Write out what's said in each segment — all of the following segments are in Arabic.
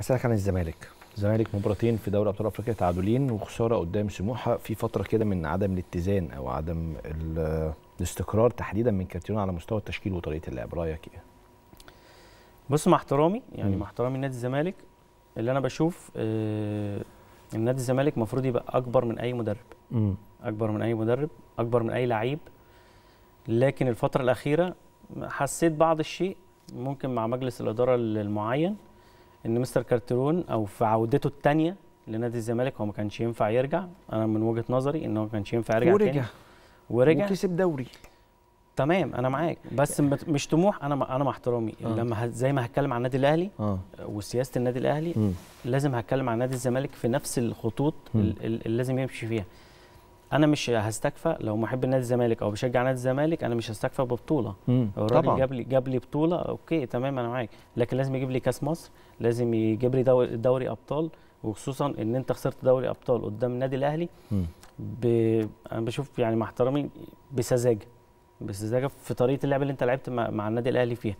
اسالك عن الزمالك الزمالك مباراتين في دوري ابطال افريقيا تعادلين وخساره قدام سموحه في فتره كده من عدم الاتزان او عدم الاستقرار تحديدا من كارتيون على مستوى التشكيل وطريقه اللعب رايك ايه؟ بص مع احترامي يعني مع احترامي لنادي الزمالك اللي انا بشوف آه ان نادي الزمالك المفروض يبقى اكبر من اي مدرب م. اكبر من اي مدرب اكبر من اي لعيب لكن الفتره الاخيره حسيت بعض الشيء ممكن مع مجلس الاداره المعين ان مستر كارترون او في عودته الثانيه لنادي الزمالك هو ما كانش ينفع يرجع انا من وجهه نظري ان هو ما كانش ينفع يرجع ورجع ورجع وكسب دوري تمام انا معاك بس آه. مش طموح انا انا مع احترامي آه. لما زي ما هتكلم عن النادي الاهلي آه. وسياسه النادي الاهلي م. لازم هتكلم عن نادي الزمالك في نفس الخطوط اللي لازم يمشي فيها انا مش هستكفى لو محب نادي الزمالك او بشجع نادي الزمالك انا مش هستكفى ببطوله الراجل جاب لي جاب لي بطوله اوكي تمام انا معاك لكن لازم يجيب لي كاس مصر لازم يجيب لي دوري, دوري ابطال وخصوصا ان انت خسرت دوري ابطال قدام النادي الاهلي ب... انا بشوف يعني مع احترامي بسذاجه بسذاجه في طريقه اللعب اللي انت لعبت مع, مع النادي الاهلي فيها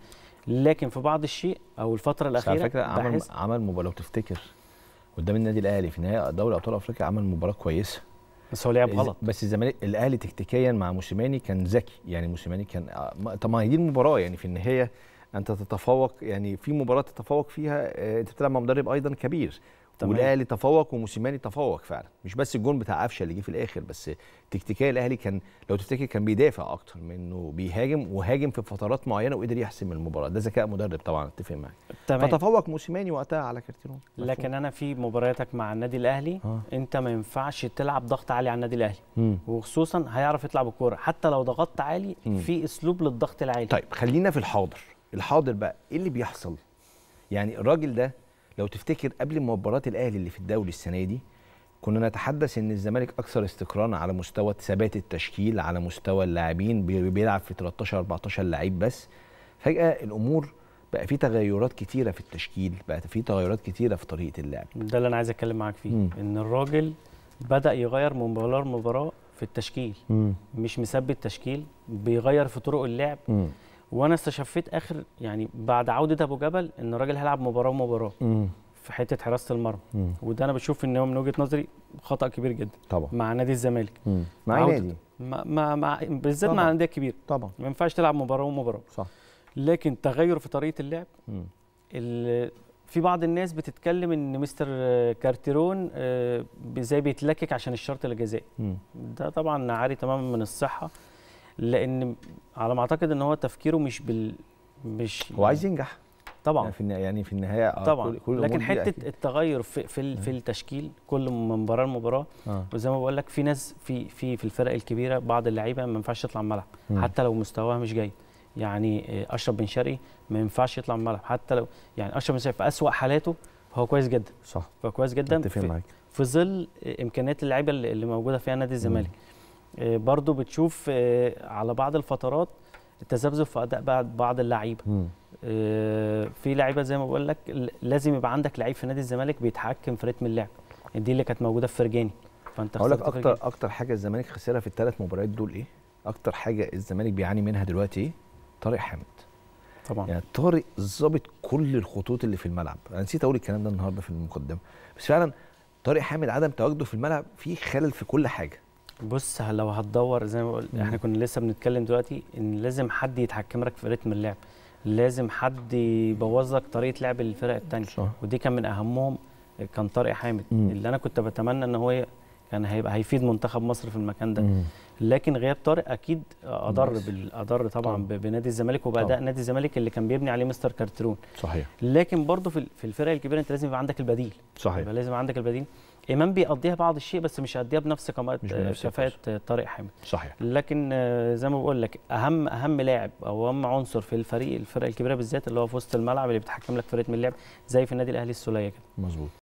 لكن في بعض الشيء او الفتره الاخيره على فكره عمل عمل لو تفتكر قدام النادي الاهلي في نهائي دوري ابطال افريقيا عمل مباراه كويسه بس هو لعب غلط بس الزمالك الاهلي تكتيكيا مع موسيماني كان ذكي يعني موسيماني كان طب آه، ما هي دي المباراه يعني في النهايه انت تتفوق يعني في مباراه تتفوق فيها آه، انت بتلعب مع مدرب ايضا كبير والاهلي تفوق وموسيماني تفوق فعلا مش بس الجون بتاع قفشه اللي جه في الاخر بس تكتيكيا الاهلي كان لو تفتكر كان بيدافع اكتر من انه بيهاجم وهاجم في فترات معينه وقدر يحسم المباراه ده ذكاء مدرب طبعا اتفق معاك فتفوق موسيماني وقتها على كارتيرون لكن انا في مبارياتك مع النادي الاهلي ها. آه. انت ما ينفعش تلعب ضغط عالي على النادي الاهلي م. وخصوصا هيعرف يطلع بالكوره حتى لو ضغطت عالي م. في اسلوب للضغط العالي طيب خلينا في الحاضر الحاضر بقى ايه اللي بيحصل يعني الراجل ده لو تفتكر قبل مباراه الاهلي اللي في الدوري السنه دي كنا نتحدث ان الزمالك اكثر استقرارا على مستوى ثبات التشكيل على مستوى اللاعبين بيلعب في 13 14 لعيب بس فجاه الامور بقى في تغيرات كتيره في التشكيل بقى في تغيرات كتيره في طريقه اللعب ده اللي انا عايز اتكلم معاك فيه مم. ان الراجل بدا يغير من مباراه لمباراه في التشكيل مم. مش مثبت تشكيل بيغير في طرق اللعب مم. وانا استشفيت اخر يعني بعد عوده ابو جبل ان الراجل هيلعب مباراه ومباراه في حته حراسه المرمى وده انا بشوف ان هو من وجهه نظري خطا كبير جدا طبعا مع نادي الزمالك مع نادي مع مع بالذات مع الانديه الكبيره طبعا ما ينفعش تلعب مباراه ومباراه صح لكن تغير في طريقه اللعب في بعض الناس بتتكلم ان مستر كارتيرون ازاي آه، بيتلكك عشان الشرط الجزائي ده طبعا عاري تماما من الصحه لان على ما اعتقد ان هو تفكيره مش بال مش هو عايز ينجح طبعا يعني في يعني في النهايه آه، طبعا كل, لكن حته التغير في في, آه. في التشكيل كل من مباراه لمباراه آه. وزي ما بقول لك في ناس في في في الفرق الكبيره بعض اللعيبه ما ينفعش تطلع الملعب حتى لو مستواها مش جيد يعني آه، اشرف بن شرقي ما ينفعش يطلع الملعب حتى لو يعني اشرف بن شرقي في اسوء حالاته هو كويس جدا صح هو كويس جدا في, في ظل امكانيات اللعيبه اللي موجوده فيها نادي الزمالك آه، برضو بتشوف آه، على بعض الفترات التذبذب في اداء بعض اللعيبه آه، في لعيبه زي ما بقول لك لازم يبقى عندك لعيب في نادي الزمالك بيتحكم في رتم اللعب دي اللي كانت موجوده في فرجاني فانت اقول لك اكتر اكتر حاجه الزمالك خسرها في الثلاث مباريات دول ايه اكتر حاجه الزمالك بيعاني منها دلوقتي ايه طارق حامد طبعا يعني طارق ظابط كل الخطوط اللي في الملعب انا نسيت اقول الكلام ده النهارده في المقدمه بس فعلا طارق حامد عدم تواجده في الملعب فيه خلل في كل حاجه بص لو هتدور زي ما بقول احنا كنا لسه بنتكلم دلوقتي ان لازم حد يتحكم لك في رتم اللعب لازم حد يبوظ لك طريقه لعب الفرق الثانيه ودي كان من اهمهم كان طارق حامد مم. اللي انا كنت بتمنى ان هو كان يعني هيبقى هيفيد منتخب مصر في المكان ده لكن غياب طارق اكيد اضر اضر طبعا طبعا. بنادي الزمالك وباداء نادي الزمالك اللي كان بيبني عليه مستر كارترون صحيح لكن برضه في الفرق الكبيره انت لازم يبقى عندك البديل صحيح يبقى لازم عندك البديل امام بيقضيها بعض الشيء بس مش هيقضيها بنفس كفاءه طارق حامد صحيح لكن آه، زي ما بقول لك اهم اهم لاعب او اهم عنصر في الفريق الفرق الكبيره بالذات اللي هو في وسط الملعب اللي بيتحكم لك في رتم اللعب زي في النادي الاهلي السوليه كده مظبوط